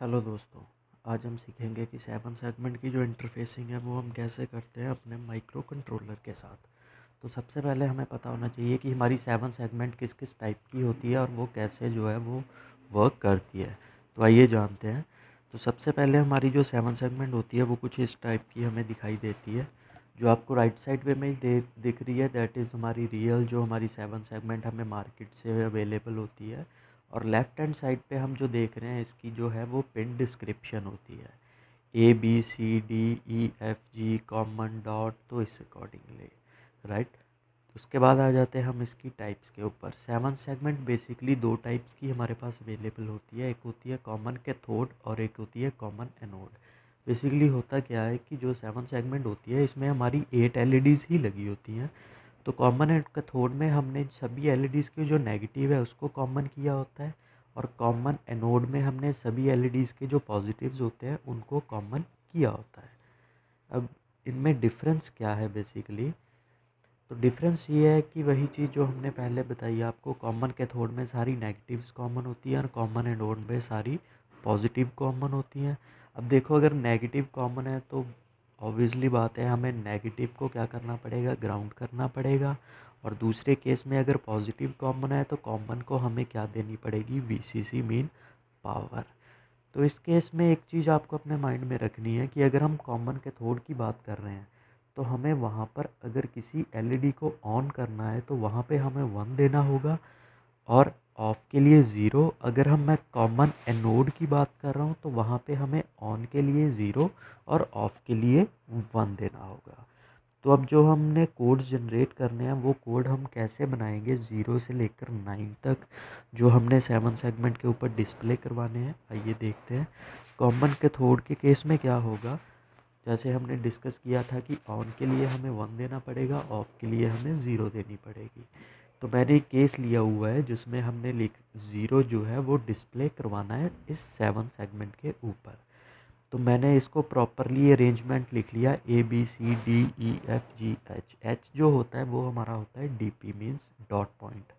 hello दोस्तों आज हम सीखेंगे कि सेवन सेगमेंट की जो इंटरफेसिंग है वो हम कैसे करते हैं अपने माइक्रो कंट्रोलर के साथ तो सबसे पहले हमें पता होना चाहिए कि हमारी सेवन सेगमेंट किस किस टाइप की होती है और वो कैसे जो है वो वर्क करती है तो आइए जानते हैं तो सबसे पहले हमारी जो सेवन सेगमेंट होती है वो कुछ इस टाइप की हमें दिखाई देती है जो आपको राइट साइड पर में दे दिख रही है दैट इज़ हमारी रियल जो हमारी सेवन सेगमेंट हमें मार्केट से अवेलेबल होती है और लेफ़्ट हैंड साइड पे हम जो देख रहे हैं इसकी जो है वो पिन डिस्क्रिप्शन होती है A B C D E F G common dot तो इस अकॉर्डिंगली राइट तो उसके बाद आ जाते हैं हम इसकी टाइप्स के ऊपर सेवन सेगमेंट बेसिकली दो टाइप्स की हमारे पास अवेलेबल होती है एक होती है कॉमन कैथोड और एक होती है कॉमन एनोड बेसिकली होता क्या है कि जो सेवन सेगमेंट होती है इसमें हमारी एट एलईडीज़ e ही लगी होती हैं तो कॉमन एंड कैथोड में हमने सभी एल e के जो नेगेटिव है उसको कॉमन किया होता है और कॉमन एनोड में हमने सभी एल e के जो पॉजिटिव्स होते हैं उनको कॉमन किया होता है अब इनमें डिफरेंस क्या है बेसिकली तो डिफरेंस ये है कि वही चीज़ जो हमने पहले बताई आपको कॉमन कैथोड में सारी नेगेटिव्स कॉमन होती हैं और कॉमन एनोड में सारी पॉजिटिव कॉमन होती हैं अब देखो अगर नेगेटिव कॉमन है तो ऑब्वियसली बात है हमें नेगेटिव को क्या करना पड़ेगा ग्राउंड करना पड़ेगा और दूसरे केस में अगर पॉजिटिव कॉमन है तो कॉमन को हमें क्या देनी पड़ेगी V C C mean power तो इस केस में एक चीज़ आपको अपने माइंड में रखनी है कि अगर हम कॉमन के थोड़ की बात कर रहे हैं तो हमें वहाँ पर अगर किसी एलईडी e को ऑन करना है तो वहाँ पे हमें वन देना होगा और ऑफ़ के लिए ज़ीरो अगर हम मैं कॉमन एनोड की बात कर रहा हूँ तो वहाँ पे हमें ऑन के लिए ज़ीरो और ऑफ़ के लिए वन देना होगा तो अब जो हमने कोड जनरेट करने हैं वो कोड हम कैसे बनाएंगे ज़ीरो से लेकर नाइन तक जो हमने सेवन सेगमेंट के ऊपर डिस्प्ले करवाने हैं आइए देखते हैं कॉमन के थोड के केस में क्या होगा जैसे हमने डिस्कस किया था कि ऑन के लिए हमें वन देना पड़ेगा ऑफ़ के लिए हमें ज़ीरो देनी पड़ेगी तो मैंने एक केस लिया हुआ है जिसमें हमने लिख ज़ीरो जो है वो डिस्प्ले करवाना है इस सेवन सेगमेंट के ऊपर तो मैंने इसको प्रॉपरली अरेंजमेंट लिख लिया A B C D E F G H H जो होता है वो हमारा होता है D P means dot point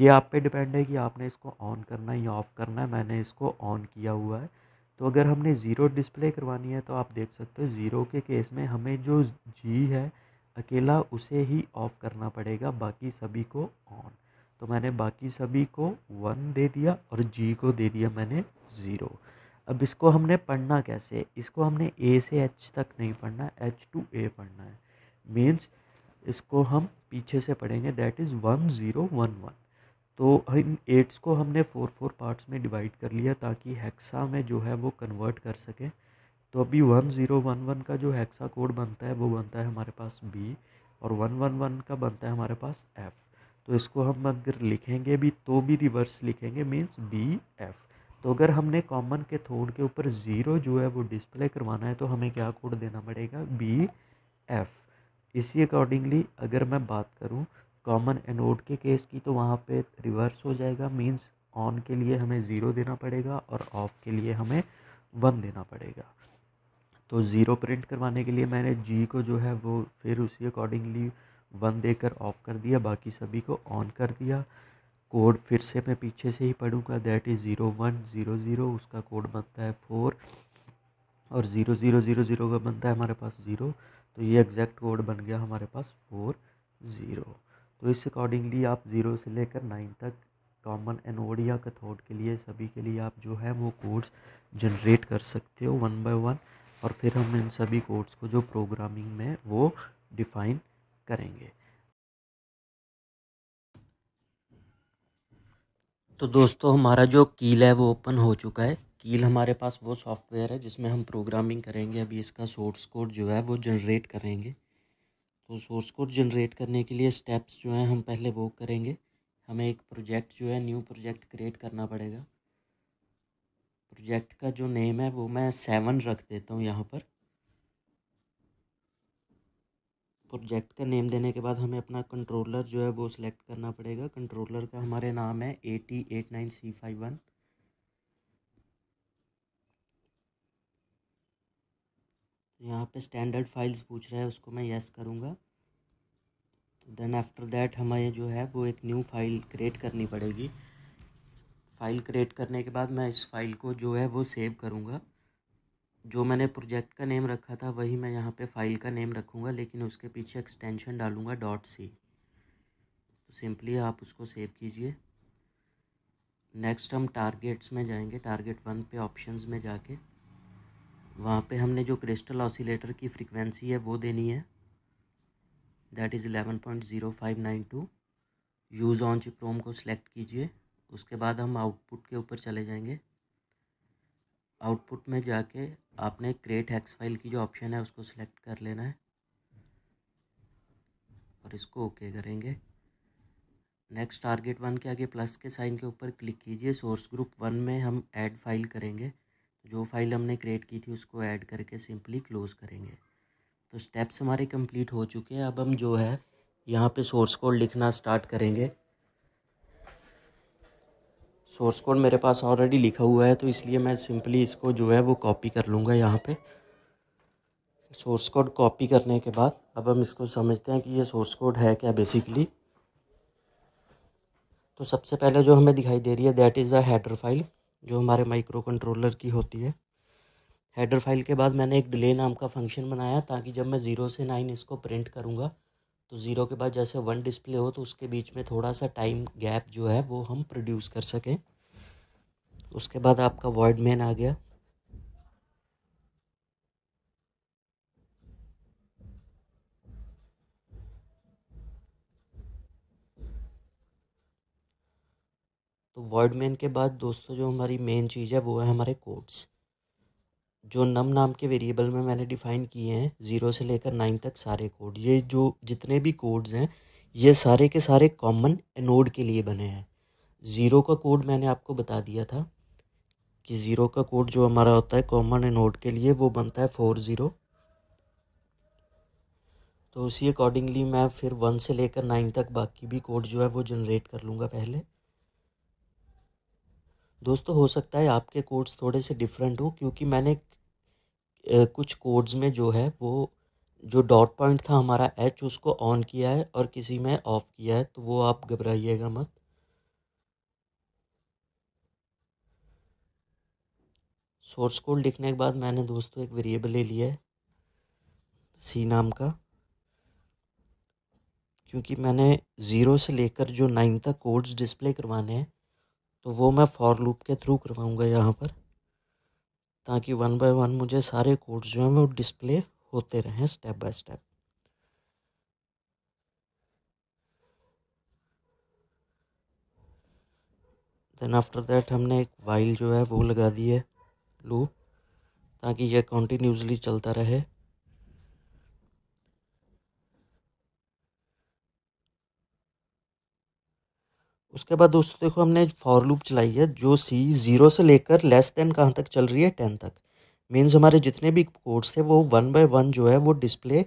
ये आप पे डिपेंड है कि आपने इसको ऑन करना है या ऑफ़ करना है मैंने इसको ऑन किया हुआ है तो अगर हमने ज़ीरो डिस्प्ले करवानी है तो आप देख सकते हो ज़ीरो के केस में हमें जो जी है अकेला उसे ही ऑफ़ करना पड़ेगा बाकी सभी को ऑन तो मैंने बाकी सभी को वन दे दिया और जी को दे दिया मैंने ज़ीरो अब इसको हमने पढ़ना कैसे इसको हमने ए से एच तक नहीं पढ़ना एच टू ए पढ़ना है मीन्स इसको हम पीछे से पढ़ेंगे that is one zero one one तो इन एट्स को हमने फोर फोर पार्ट्स में डिवाइड कर लिया ताकि हेक्सा में जो है वो कन्वर्ट कर सकें तो अभी वन ज़ीरो वन वन का जो हेक्सा कोड बनता है वो बनता है हमारे पास बी और वन वन वन का बनता है हमारे पास एफ़ तो इसको हम अगर लिखेंगे भी तो भी रिवर्स लिखेंगे मीन्स बी एफ़ तो अगर हमने कॉमन के थोड़ के ऊपर ज़ीरो जो है वो डिस्प्ले करवाना है तो हमें क्या कोड देना पड़ेगा बी एफ़ इसी अकॉर्डिंगली अगर मैं बात करूँ कॉमन एनोड के केस की तो वहाँ पे रिवर्स हो जाएगा मींस ऑन के लिए हमें ज़ीरो देना पड़ेगा और ऑफ़ के लिए हमें वन देना पड़ेगा तो ज़ीरो प्रिंट करवाने के लिए मैंने जी को जो है वो फिर उसी अकॉर्डिंगली वन देकर ऑफ़ कर दिया बाकी सभी को ऑन कर दिया कोड फिर से मैं पीछे से ही पढ़ूंगा that is zero one zero zero उसका कोड बनता है फोर और ज़ीरो ज़ीरो ज़ीरो ज़ीरो का बनता है हमारे पास ज़ीरो तो ये एग्जैक्ट कोड बन गया हमारे पास फोर ज़ीरो तो इस अकॉर्डिंगली आप ज़ीरो से लेकर नाइन तक कॉमन एनोड या कथोड के लिए सभी के लिए आप जो है वो कोड्स जनरेट कर सकते हो वन बाय वन और फिर हम इन सभी कोड्स को जो प्रोग्रामिंग में वो डिफाइन करेंगे तो दोस्तों हमारा जो कील है वो ओपन हो चुका है कील हमारे पास वो सॉफ्टवेयर है जिसमें हम प्रोग्रामिंग करेंगे अभी इसका सोर्स कोड जो है वो जनरेट करेंगे तो सोर्स कोड जनरेट करने के लिए स्टेप्स जो हैं हम पहले वो करेंगे हमें एक प्रोजेक्ट जो है न्यू प्रोजेक्ट क्रिएट करना पड़ेगा प्रोजेक्ट का जो नेम है वो मैं सेवन रख देता हूँ यहाँ पर प्रोजेक्ट का नेम देने के बाद हमें अपना कंट्रोलर जो है वो सिलेक्ट करना पड़ेगा कंट्रोलर का हमारे नाम है A T eight nine C five one यहाँ पे स्टैंडर्ड फाइल्स पूछ रहा है उसको मैं येस करूँगा देन आफ्टर दैट हमें जो है वो एक न्यू फाइल क्रिएट करनी पड़ेगी फ़ाइल क्रिएट करने के बाद मैं इस फाइल को जो है वो सेव करूँगा जो मैंने प्रोजेक्ट का नेम रखा था वही मैं यहाँ पे फाइल का नेम रखूँगा लेकिन उसके पीछे एक्सटेंशन डालूँगा डॉट सी तो सिंपली आप उसको सेव कीजिए नेक्स्ट हम टारगेट्स में जाएंगे टारगेट वन पे ऑप्शंस में जाके वहाँ पे हमने जो क्रिस्टल ऑसिलेटर की फ्रिक्वेंसी है वो देनी है that is eleven point zero five nine two use on chip ROM को सिलेक्ट कीजिए उसके बाद हम आउटपुट के ऊपर चले जाएंगे आउटपुट में जाके आपने क्रिएट हैक्स फाइल की जो ऑप्शन है उसको सिलेक्ट कर लेना है और इसको ओके करेंगे नेक्स्ट टारगेट वन के आगे प्लस के साइन के ऊपर क्लिक कीजिए सोर्स ग्रुप वन में हम ऐड फाइल करेंगे जो फाइल हमने क्रिएट की थी उसको ऐड करके सिंपली क्लोज़ करेंगे तो स्टेप्स हमारे कंप्लीट हो चुके हैं अब हम जो है यहाँ पे सोर्स कोड लिखना स्टार्ट करेंगे सोर्स कोड मेरे पास ऑलरेडी लिखा हुआ है तो इसलिए मैं सिंपली इसको जो है वो कॉपी कर लूँगा यहाँ पे सोर्स कोड कॉपी करने के बाद अब हम इसको समझते हैं कि ये सोर्स कोड है क्या बेसिकली तो सबसे पहले जो हमें दिखाई दे रही है that is a header file जो हमारे माइक्रो कंट्रोलर की होती है हेडर फाइल के बाद मैंने एक डिले नाम का फंक्शन बनाया ताकि जब मैं ज़ीरो से नाइन इसको प्रिंट करूँगा तो ज़ीरो के बाद जैसे वन डिस्प्ले हो तो उसके बीच में थोड़ा सा टाइम गैप जो है वो हम प्रोड्यूस कर सकें उसके बाद आपका वर्ड मेन आ गया तो वर्ड मेन के बाद दोस्तों जो हमारी मेन चीज़ है वो है हमारे कोड्स जो नम नाम के वेरिएबल में मैंने डिफ़ाइन किए हैं ज़ीरो से लेकर नाइन तक सारे कोड ये जो जितने भी कोड्स हैं ये सारे के सारे कॉमन एनोड के लिए बने हैं ज़ीरो का कोड मैंने आपको बता दिया था कि ज़ीरो का कोड जो हमारा होता है कॉमन एनोड के लिए वो बनता है फोर ज़ीरो तो उसी अकॉर्डिंगली मैं फिर वन से लेकर नाइन तक बाकी भी कोड जो है वो जनरेट कर लूँगा पहले दोस्तों हो सकता है आपके कोड्स थोड़े से डिफरेंट हो क्योंकि मैंने कुछ कोड्स में जो है वो जो डॉट पॉइंट था हमारा एच उसको ऑन किया है और किसी में ऑफ़ किया है तो वो आप घबराइएगा मत सोर्स कोड लिखने के बाद मैंने दोस्तों एक वेरिएबल ले लिया है सी नाम का क्योंकि मैंने ज़ीरो से लेकर जो नाइन तक कोड्स डिस्प्ले करवाने हैं तो वो मैं फॉर लूप के थ्रू करवाऊँगा यहाँ पर ताकि वन बाय वन मुझे सारे कोड्स जो हैं वो डिस्प्ले होते रहें step by step then after that हमने एक वाइल जो है वो लगा दी है लूप ताकि यह कंटिन्यूसली चलता रहे उसके बाद दोस्तों देखो हमने फॉर लूप चलाई है जो सी ज़ीरो से लेकर लेस देन कहाँ तक चल रही है टेन तक मीन्स हमारे जितने भी कोड्स थे वो वन बाय वन जो है वो डिस्प्ले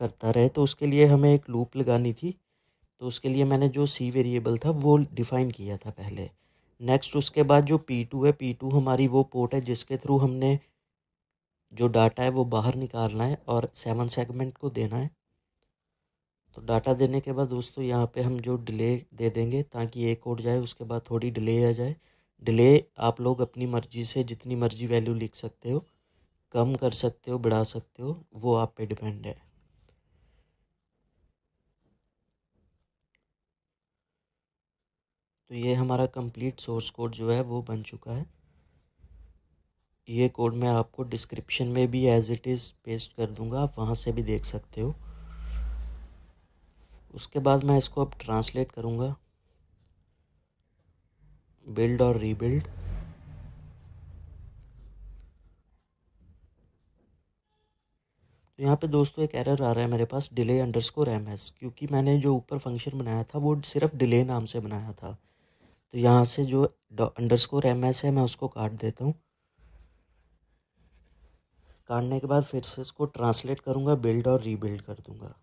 करता रहे तो उसके लिए हमें एक लूप लगानी थी तो उसके लिए मैंने जो सी वेरिएबल था वो डिफ़ाइन किया था पहले नेक्स्ट उसके बाद जो पी टू है पी टू हमारी वो पोर्ट है जिसके थ्रू हमने जो डाटा है वो बाहर निकालना है और सेवन सेगमेंट को देना है तो डाटा देने के बाद दोस्तों यहाँ पे हम जो डिले दे देंगे ताकि एक कोड जाए उसके बाद थोड़ी डिले आ जाए डिले आप लोग अपनी मर्ज़ी से जितनी मर्ज़ी वैल्यू लिख सकते हो कम कर सकते हो बढ़ा सकते हो वो आप पे डिपेंड है तो ये हमारा कंप्लीट सोर्स कोड जो है वो बन चुका है ये कोड मैं आपको डिस्क्रिप्शन में भी एज़ इट इज़ पेस्ट कर दूंगा आप वहाँ से भी देख सकते हो उसके बाद मैं इसको अब ट्रांसलेट करूँगा बिल्ड और रीबिल्ड तो यहाँ पे दोस्तों एक एरर आ रहा है मेरे पास delay underscore M S क्योंकि मैंने जो ऊपर फंक्शन बनाया था वो सिर्फ डिले नाम से बनाया था तो यहाँ से जो अंडर स्कोर एम एस है मैं उसको काट देता हूँ काटने के बाद फिर से इसको ट्रांसलेट करूँगा बिल्ड और रीबिल्ड कर दूँगा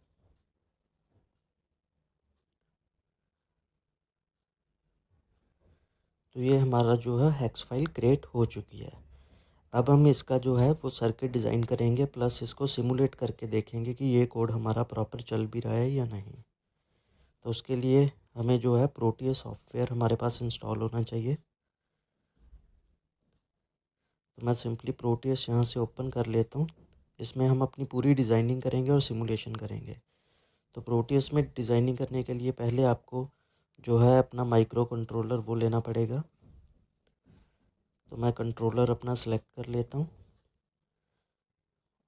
तो ये हमारा जो है हैक्स फाइल क्रिएट हो चुकी है अब हम इसका जो है वो सर्किट डिज़ाइन करेंगे प्लस इसको सिमुलेट करके देखेंगे कि ये कोड हमारा प्रॉपर चल भी रहा है या नहीं तो उसके लिए हमें जो है प्रोटिया सॉफ्टवेयर हमारे पास इंस्टॉल होना चाहिए तो मैं सिंपली प्रोटीएस यहाँ से ओपन कर लेता हूँ इसमें हम अपनी पूरी डिज़ाइनिंग करेंगे और सिमुलेशन करेंगे तो प्रोटीएस में डिज़ाइनिंग करने के लिए पहले आपको जो है अपना माइक्रो कंट्रोलर वो लेना पड़ेगा तो मैं कंट्रोलर अपना सेलेक्ट कर लेता हूँ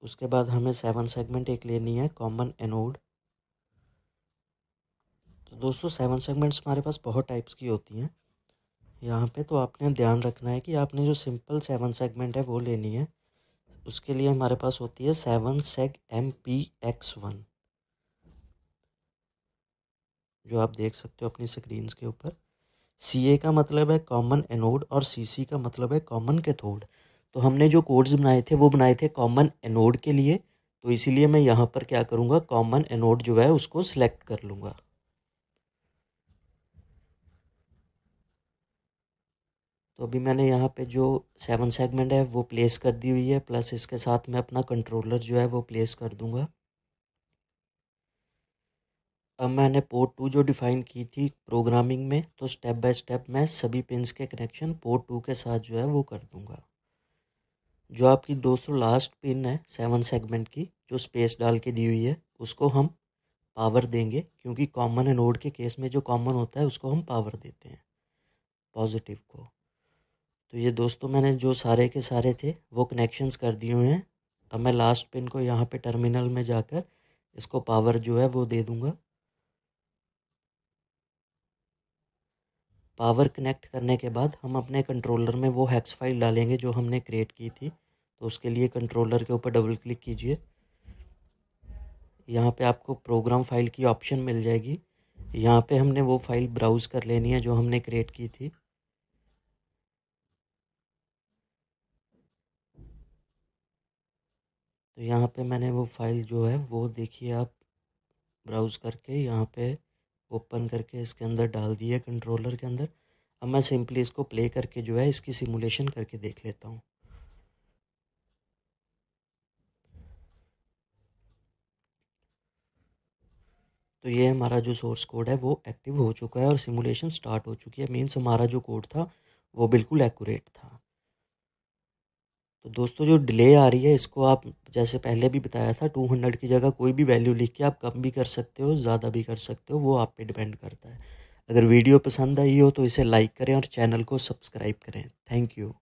उसके बाद हमें सेवन सेगमेंट एक लेनी है कॉमन एनोड तो दोस्तों सेवन सेगमेंट्स हमारे पास बहुत टाइप्स की होती हैं यहाँ पे तो आपने ध्यान रखना है कि आपने जो सिंपल सेवन सेगमेंट है वो लेनी है उसके लिए हमारे पास होती है seven seg M P X one जो आप देख सकते हो अपनी स्क्रीन के ऊपर सी ए का मतलब है कॉमन एनोड और सी सी का मतलब है कॉमन कैथोड तो हमने जो कोड्स बनाए थे वो बनाए थे कॉमन एनोड के लिए तो इसीलिए मैं यहाँ पर क्या करूँगा कॉमन एनोड जो है उसको सिलेक्ट कर लूँगा तो अभी मैंने यहाँ पे जो सेवन सेगमेंट है वो प्लेस कर दी हुई है प्लस इसके साथ मैं अपना कंट्रोलर जो है वो प्लेस कर दूँगा अब मैंने पोर्ट टू जो डिफ़ाइन की थी प्रोग्रामिंग में तो स्टेप बाय स्टेप मैं सभी पिंस के कनेक्शन पोर्ट टू के साथ जो है वो कर दूंगा जो आपकी दो लास्ट पिन है सेवन सेगमेंट की जो स्पेस डाल के दी हुई है उसको हम पावर देंगे क्योंकि कॉमन नोड के केस में जो कॉमन होता है उसको हम पावर देते हैं पॉजिटिव को तो ये दोस्तों मैंने जो सारे के सारे थे वो कनेक्शंस कर दिए हुए हैं अब मैं लास्ट पिन को यहाँ पे टर्मिनल में जाकर इसको पावर जो है वो दे दूँगा पावर कनेक्ट करने के बाद हम अपने कंट्रोलर में वो हैक्स फाइल डालेंगे जो हमने क्रिएट की थी तो उसके लिए कंट्रोलर के ऊपर डबल क्लिक कीजिए यहाँ पे आपको प्रोग्राम फाइल की ऑप्शन मिल जाएगी यहाँ पे हमने वो फाइल ब्राउज़ कर लेनी है जो हमने क्रिएट की थी तो यहाँ पे मैंने वो फाइल जो है वो देखिए आप ब्राउज़ करके यहाँ पे ओपन करके इसके अंदर डाल दिया कंट्रोलर के अंदर अब मैं सिंपली इसको प्ले करके जो है इसकी सिमुलेशन करके देख लेता हूँ तो ये हमारा जो सोर्स कोड है वो एक्टिव हो चुका है और सिमुलेशन स्टार्ट हो चुकी है मीन्स हमारा जो कोड था वो बिल्कुल एक्यूरेट था तो दोस्तों जो डिले आ रही है इसको आप जैसे पहले भी बताया था 200 की जगह कोई भी वैल्यू लिख के आप कम भी कर सकते हो ज़्यादा भी कर सकते हो वो आप पे डिपेंड करता है अगर वीडियो पसंद आई हो तो इसे लाइक करें और चैनल को सब्सक्राइब करें थैंक यू